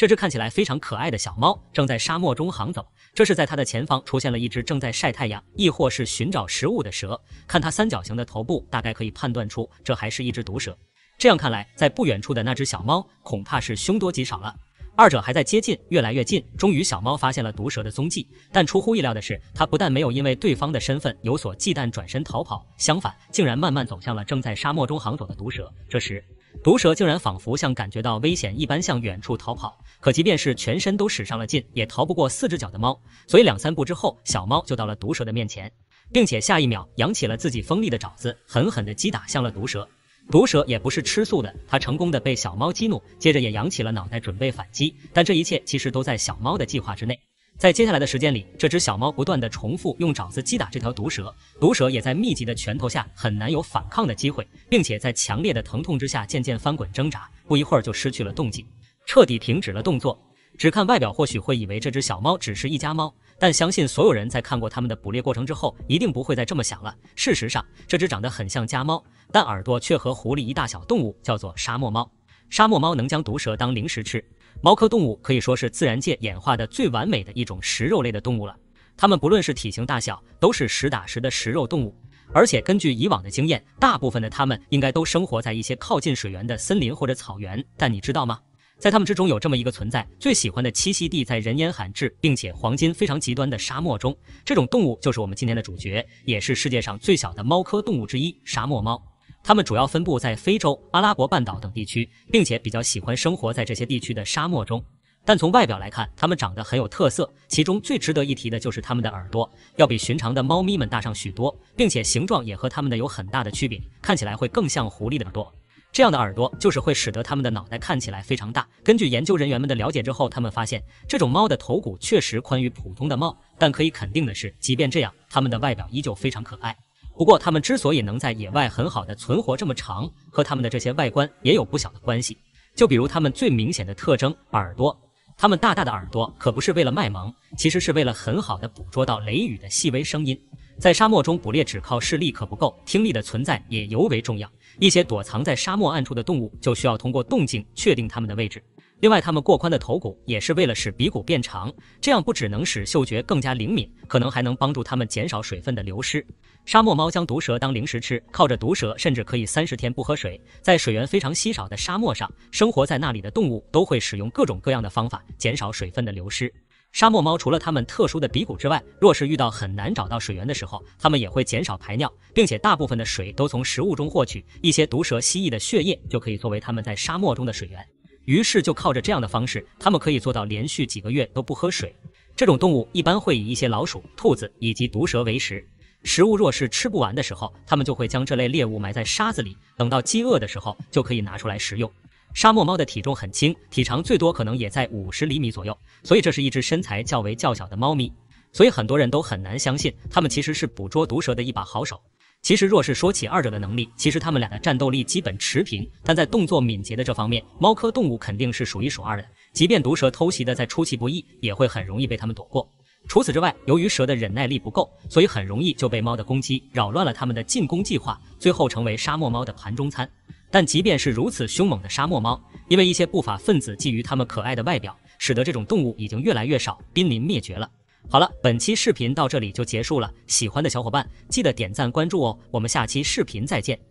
这只看起来非常可爱的小猫正在沙漠中行走，这是在它的前方出现了一只正在晒太阳，亦或是寻找食物的蛇。看它三角形的头部，大概可以判断出这还是一只毒蛇。这样看来，在不远处的那只小猫恐怕是凶多吉少了。二者还在接近，越来越近，终于小猫发现了毒蛇的踪迹。但出乎意料的是，它不但没有因为对方的身份有所忌惮转身逃跑，相反，竟然慢慢走向了正在沙漠中行走的毒蛇。这时，毒蛇竟然仿佛像感觉到危险一般向远处逃跑，可即便是全身都使上了劲，也逃不过四只脚的猫。所以两三步之后，小猫就到了毒蛇的面前，并且下一秒扬起了自己锋利的爪子，狠狠地击打向了毒蛇。毒蛇也不是吃素的，它成功的被小猫激怒，接着也扬起了脑袋准备反击。但这一切其实都在小猫的计划之内。在接下来的时间里，这只小猫不断地重复用爪子击打这条毒蛇，毒蛇也在密集的拳头下很难有反抗的机会，并且在强烈的疼痛之下渐渐翻滚挣扎，不一会儿就失去了动静，彻底停止了动作。只看外表，或许会以为这只小猫只是一家猫，但相信所有人在看过他们的捕猎过程之后，一定不会再这么想了。事实上，这只长得很像家猫，但耳朵却和狐狸一大小动物，叫做沙漠猫。沙漠猫能将毒蛇当零食吃。猫科动物可以说是自然界演化的最完美的一种食肉类的动物了。它们不论是体型大小，都是实打实的食肉动物。而且根据以往的经验，大部分的它们应该都生活在一些靠近水源的森林或者草原。但你知道吗？在它们之中有这么一个存在，最喜欢的栖息地在人烟罕至并且黄金非常极端的沙漠中。这种动物就是我们今天的主角，也是世界上最小的猫科动物之一——沙漠猫。它们主要分布在非洲、阿拉伯半岛等地区，并且比较喜欢生活在这些地区的沙漠中。但从外表来看，它们长得很有特色，其中最值得一提的就是它们的耳朵，要比寻常的猫咪们大上许多，并且形状也和它们的有很大的区别，看起来会更像狐狸的耳朵。这样的耳朵就是会使得它们的脑袋看起来非常大。根据研究人员们的了解之后，他们发现这种猫的头骨确实宽于普通的猫，但可以肯定的是，即便这样，它们的外表依旧非常可爱。不过，它们之所以能在野外很好的存活这么长，和它们的这些外观也有不小的关系。就比如它们最明显的特征——耳朵，它们大大的耳朵可不是为了卖萌，其实是为了很好的捕捉到雷雨的细微声音。在沙漠中捕猎只靠视力可不够，听力的存在也尤为重要。一些躲藏在沙漠暗处的动物就需要通过动静确定它们的位置。另外，它们过宽的头骨也是为了使鼻骨变长，这样不只能使嗅觉更加灵敏，可能还能帮助它们减少水分的流失。沙漠猫将毒蛇当零食吃，靠着毒蛇甚至可以三十天不喝水。在水源非常稀少的沙漠上，生活在那里的动物都会使用各种各样的方法减少水分的流失。沙漠猫除了它们特殊的鼻骨之外，若是遇到很难找到水源的时候，它们也会减少排尿，并且大部分的水都从食物中获取，一些毒蛇蜥蜴的血液就可以作为它们在沙漠中的水源。于是就靠着这样的方式，它们可以做到连续几个月都不喝水。这种动物一般会以一些老鼠、兔子以及毒蛇为食。食物若是吃不完的时候，它们就会将这类猎物埋在沙子里，等到饥饿的时候就可以拿出来食用。沙漠猫的体重很轻，体长最多可能也在五十厘米左右，所以这是一只身材较为较小的猫咪。所以很多人都很难相信，它们其实是捕捉毒蛇的一把好手。其实，若是说起二者的能力，其实他们俩的战斗力基本持平。但在动作敏捷的这方面，猫科动物肯定是数一数二的。即便毒蛇偷袭的再出其不意，也会很容易被他们躲过。除此之外，由于蛇的忍耐力不够，所以很容易就被猫的攻击扰乱了他们的进攻计划，最后成为沙漠猫的盘中餐。但即便是如此凶猛的沙漠猫，因为一些不法分子觊觎它们可爱的外表，使得这种动物已经越来越少，濒临灭绝了。好了，本期视频到这里就结束了。喜欢的小伙伴记得点赞关注哦！我们下期视频再见。